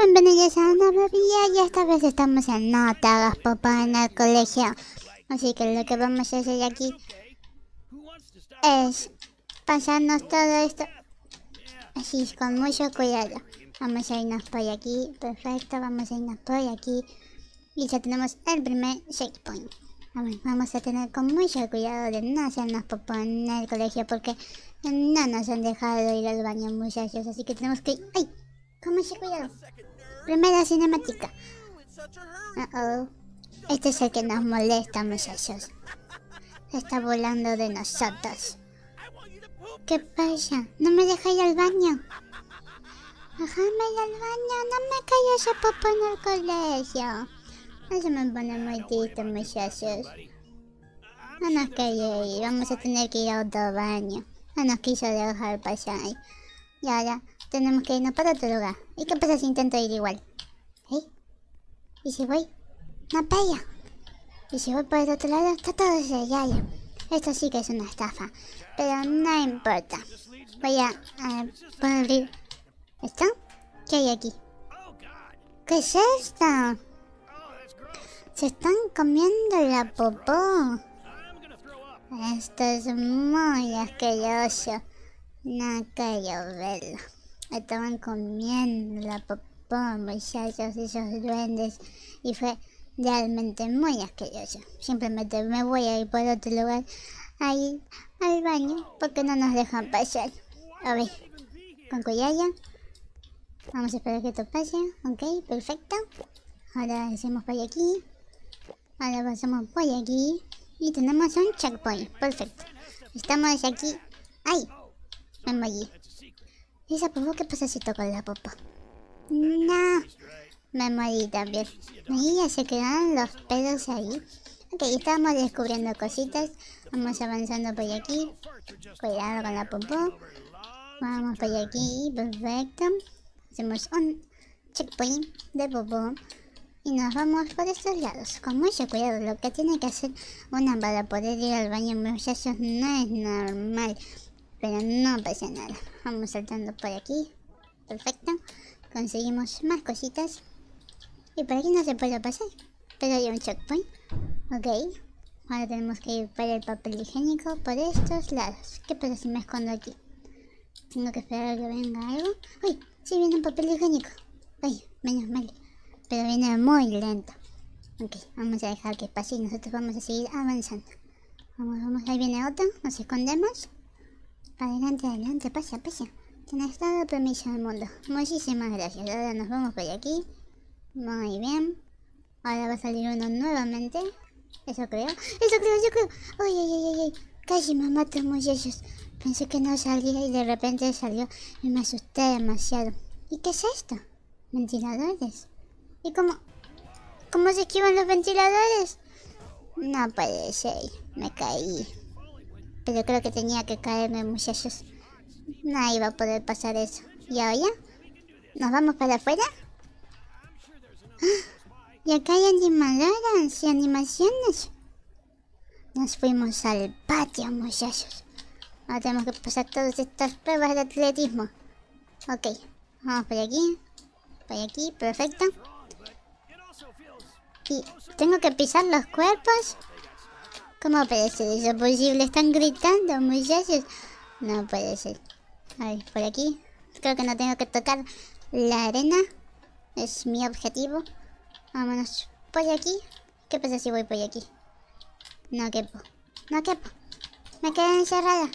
Bienvenidos a una bebida y esta vez estamos en No te hagas papá en el colegio. Así que lo que vamos a hacer aquí es pasarnos todo esto así con mucho cuidado. Vamos a irnos por aquí, perfecto, vamos a irnos por aquí. Y ya tenemos el primer checkpoint. Vamos a tener con mucho cuidado de no hacernos papá en el colegio porque no nos han dejado ir al baño muchachos, así que tenemos que ir... ¡Ay! ¿Cómo se cuidó? Primera cinemática. Uh oh. Este es el que nos molesta, muchachos. está volando de nosotros. ¿Qué pasa? ¿No me dejáis al baño? Déjame ir al baño. No me cayó ese papá en el colegio. No me pone muy muchachos. No nos quería ir. Vamos a tener que ir a otro baño. No nos quiso dejar pasar. Y ahora... Tenemos que irnos para otro lugar. ¿Y qué pasa si intento ir igual? ¿Eh? ¿Y si voy? ¡No pella! Y si voy por el otro lado, está todo sellado. Esto sí que es una estafa. Pero no importa. Voy a... abrir esto? ¿Qué hay aquí? ¿Qué es esto? Se están comiendo la popó. Esto es muy asqueroso. No quiero verlo estaban comiendo la popó, muchachos, esos duendes, y fue realmente muy asqueroso. Simplemente me voy a ir por otro lugar, ahí al baño, porque no nos dejan pasar. A ver, con Cuyaya. Vamos a esperar que esto pase. Ok, perfecto. Ahora hacemos por aquí. Ahora pasamos por aquí. Y tenemos un checkpoint. Perfecto. Estamos aquí. ¡Ay! Me allí. ¿Esa popó qué pasa si la popó? No, me morí también. ya se quedaron los pelos ahí. Ok, estamos descubriendo cositas. Vamos avanzando por aquí. Cuidado con la popó. Vamos por aquí, perfecto. Hacemos un checkpoint de popó. Y nos vamos por estos lados. Con mucho cuidado, lo que tiene que hacer una para poder ir al baño, muchachos, no es normal pero no pasa nada. Vamos saltando por aquí. Perfecto. Conseguimos más cositas. Y por aquí no se puede pasar. Pero hay un checkpoint. Ok. Ahora tenemos que ir para el papel higiénico por estos lados. ¿Qué pasa si me escondo aquí? Tengo que esperar a que venga algo. ¡Uy! Sí viene un papel higiénico. ¡Uy! Menos mal. Pero viene muy lento. Ok, vamos a dejar que pase y nosotros vamos a seguir avanzando. Vamos, vamos. Ahí viene otro. Nos escondemos. Adelante, adelante, pasa, pasa. Tienes todo permiso del mundo. Muchísimas gracias. Ahora nos vamos por aquí. Muy bien. Ahora va a salir uno nuevamente. Eso creo. Eso creo, yo creo. Ay, ay, ay, ay. Casi me mato, muchachos. Pensé que no salía y de repente salió y me asusté demasiado. ¿Y qué es esto? Ventiladores. ¿Y cómo? ¿Cómo se esquivan los ventiladores? No puede ser. Me caí. Pero creo que tenía que caerme, muchachos. No iba a poder pasar eso. ¿Y ahora? ¿Nos vamos para afuera? ¡Ah! Y acá hay animadoras y animaciones. Nos fuimos al patio, muchachos. Ahora tenemos que pasar todas estas pruebas de atletismo. Ok, vamos por aquí. Por aquí, perfecto. Y tengo que pisar los cuerpos. ¿Cómo puede ser eso posible? Están gritando, muchachos. No puede ser. A por aquí. Creo que no tengo que tocar la arena. Es mi objetivo. Vámonos por aquí. ¿Qué pasa si voy por aquí? No quepo. No quepo. Me quedé encerrada.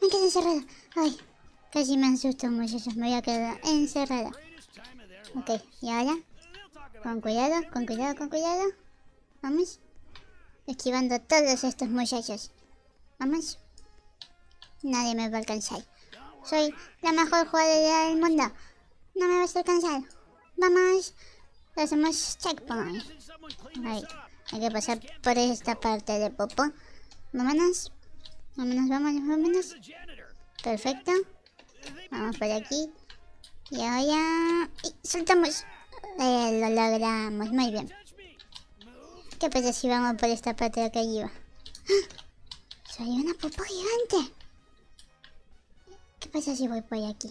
Me quedé encerrada. Ay, casi me asusto, muchachos. Me voy a quedar encerrada. Ok, y ahora. Con cuidado, con cuidado, con cuidado. Vamos. Esquivando a todos estos muchachos. Vamos. Nadie me va a alcanzar. Soy la mejor jugadora del mundo. No me vas a alcanzar. Vamos. Hacemos checkpoint. Hay que pasar por esta parte de Popo. Vámonos. Vámonos, vámonos, vámonos. Perfecto. Vamos por aquí. Y ahora... ¡Y soltamos! Eh, lo logramos. Muy bien. ¿Qué pasa si vamos por esta parte de acá arriba? ¡Ah! ¡Soy una popo gigante! ¿Qué pasa si voy por aquí?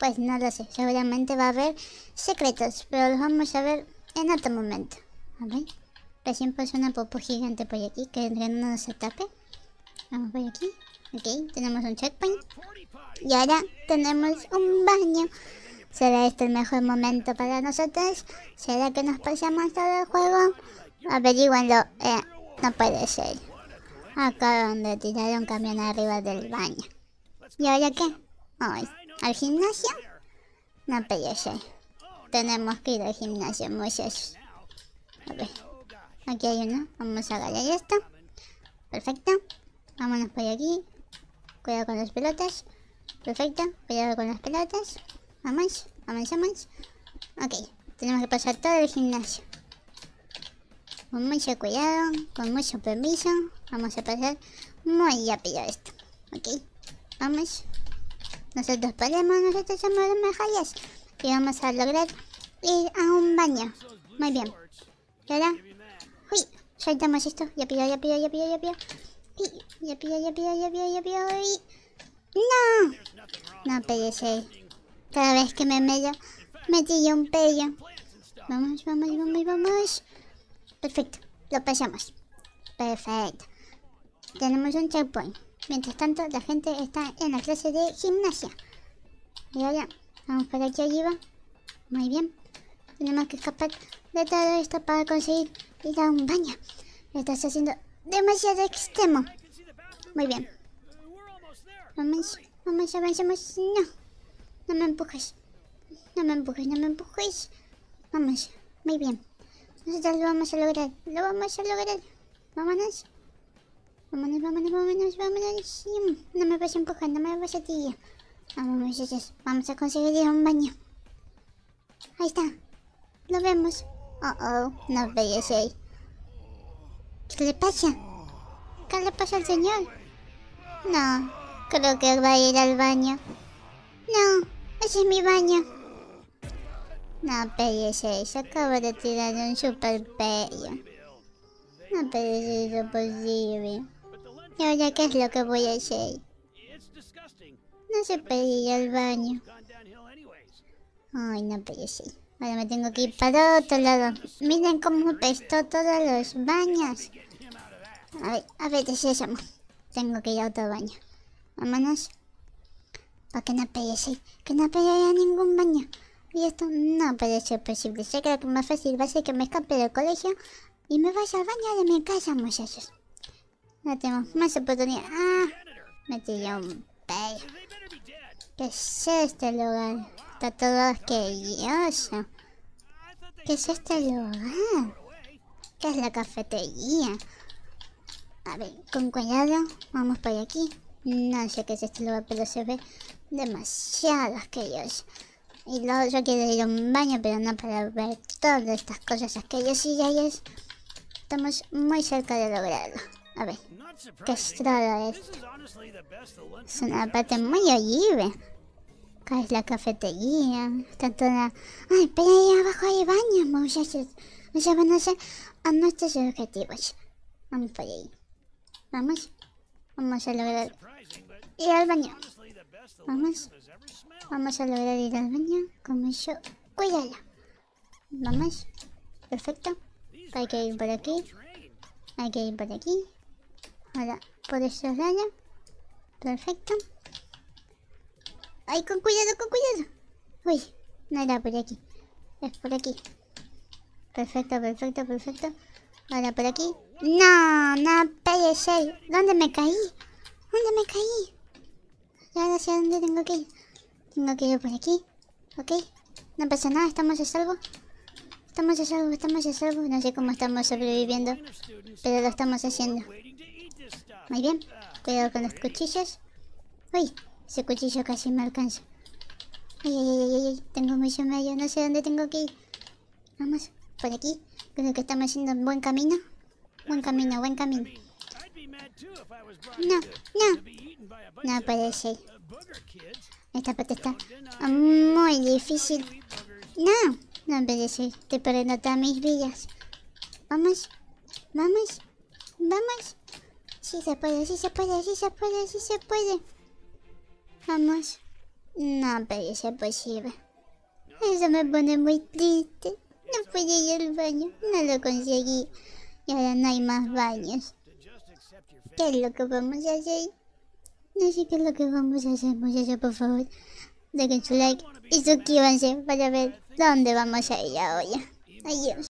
Pues no lo sé, seguramente va a haber secretos, pero los vamos a ver en otro momento. A ver, recién pasó una popo gigante por aquí, que no nos tape. Vamos por aquí. Ok, tenemos un checkpoint. Y ahora tenemos un baño. ¿Será este el mejor momento para nosotros? ¿Será que nos pasamos todo el juego? cuando Eh, no puede ser. Acá donde tiraron camión arriba del baño. ¿Y ahora qué? Hoy. ¿Al gimnasio? No puede ser. Tenemos que ir al gimnasio, muchachos. Aquí hay uno. Vamos a agarrar esto. Perfecto. Vámonos por aquí. Cuidado con las pelotas. Perfecto. Cuidado con las pelotas. Vamos. vamos, Ok. Tenemos que pasar todo el gimnasio con mucho cuidado, con mucho permiso, vamos a pasar muy rápido esto, ¿ok? Vamos, nosotros podemos, nosotros somos los mejores y vamos a lograr ir a un baño, muy bien. Y ahora, uy, saltamos esto, Ya ya ya ya ya ya ya ya ya ya ya ya ya y... ¡no! No puede cada vez que me mello, me tiro un pelo. Vamos, vamos, vamos, vamos. Perfecto, lo pasamos. Perfecto. Tenemos un checkpoint. Mientras tanto, la gente está en la clase de gimnasia. Y ahora, vamos para aquí arriba. Muy bien. Tenemos que escapar de todo esto para conseguir ir a un baño. estás haciendo demasiado extremo. Muy bien. Vamos, vamos, avancemos. No. No me empujes. No me empujes, no me empujes. Vamos. Muy bien. Nosotros lo vamos a lograr. Lo vamos a lograr. Vámonos. Vámonos, vámonos, vámonos, vámonos. No me vas a empujar, no me vas a tirar. Vamos, Vamos a conseguir ir a un baño. Ahí está. Lo vemos. Oh, oh. No veías ahí. ¿Qué le pasa? ¿Qué le pasa al señor? No. Creo que va a ir al baño. No. Ese es mi baño. No, pero se acabo de tirar un super bello. No, pero eso es imposible. ¿Y ahora qué es lo que voy a hacer? No se puede al baño. Ay, no, pero Ahora me tengo que ir para otro lado. Miren cómo pestó todos los baños. A ver, a ver, Tengo que ir a otro baño. Vámonos. Para que no pelees, Que no pegue a ningún baño. Y esto no parece posible. Sé que lo más fácil va a ser que me escape del colegio y me vaya al baño de mi casa, muchachos. No tenemos más oportunidad. Ah, me tiré un pelo. ¿Qué es este lugar? Está todo asqueroso. ¿Qué es este lugar? ¿Qué es la cafetería? A ver, con cuidado, vamos por aquí. No sé qué es este lugar, pero se ve demasiado asqueroso. Y luego yo quiero ir a un baño, pero no para ver todas estas cosas Aquellos y ya Estamos muy cerca de lograrlo. A ver, qué estrada esto. Es una parte muy horrible. Acá es la cafetería. Está toda... Ay, pero ahí abajo hay baño vamos a van a ser a nuestros objetivos. Vamos por ahí. Vamos. Vamos a lograr ir al baño. Vamos. Vamos a lograr ir al baño como yo. ¡Cuídala! Vamos. Perfecto. Hay que ir por aquí. Hay que ir por aquí. Ahora, por estos lados. Perfecto. ¡Ay, con cuidado, con cuidado! Uy, no era por aquí. Es por aquí. Perfecto, perfecto, perfecto. Ahora por aquí. No, no puede ¿Dónde me caí? ¿Dónde me caí? ya no sé dónde tengo que ir. Tengo que ir por aquí, ok. No pasa nada, estamos a salvo. Estamos a salvo, estamos a salvo. No sé cómo estamos sobreviviendo, pero lo estamos haciendo. Muy bien, cuidado con los cuchillos. Uy, ese cuchillo casi me alcanza. Ay, ay, ay, ay, tengo mucho medio, no sé dónde tengo que ir. Vamos, por aquí. Creo que estamos haciendo un buen camino. Buen camino, buen camino. No, no. No puede ser. Esta parte está muy difícil. No, no puede ser. Estoy perdiendo todas mis vidas. Vamos, vamos, vamos. si se puede, si se puede, si se puede, si se puede. Vamos. No puede ser posible. Eso me pone muy triste. No pude ir al baño. No lo conseguí. Y ahora no hay más baños qué es lo que vamos a hacer. No sé qué es lo que vamos a hacer, muchachos, por favor. Dejen su like y suscríbanse para ver dónde vamos a ir ahora. Adiós.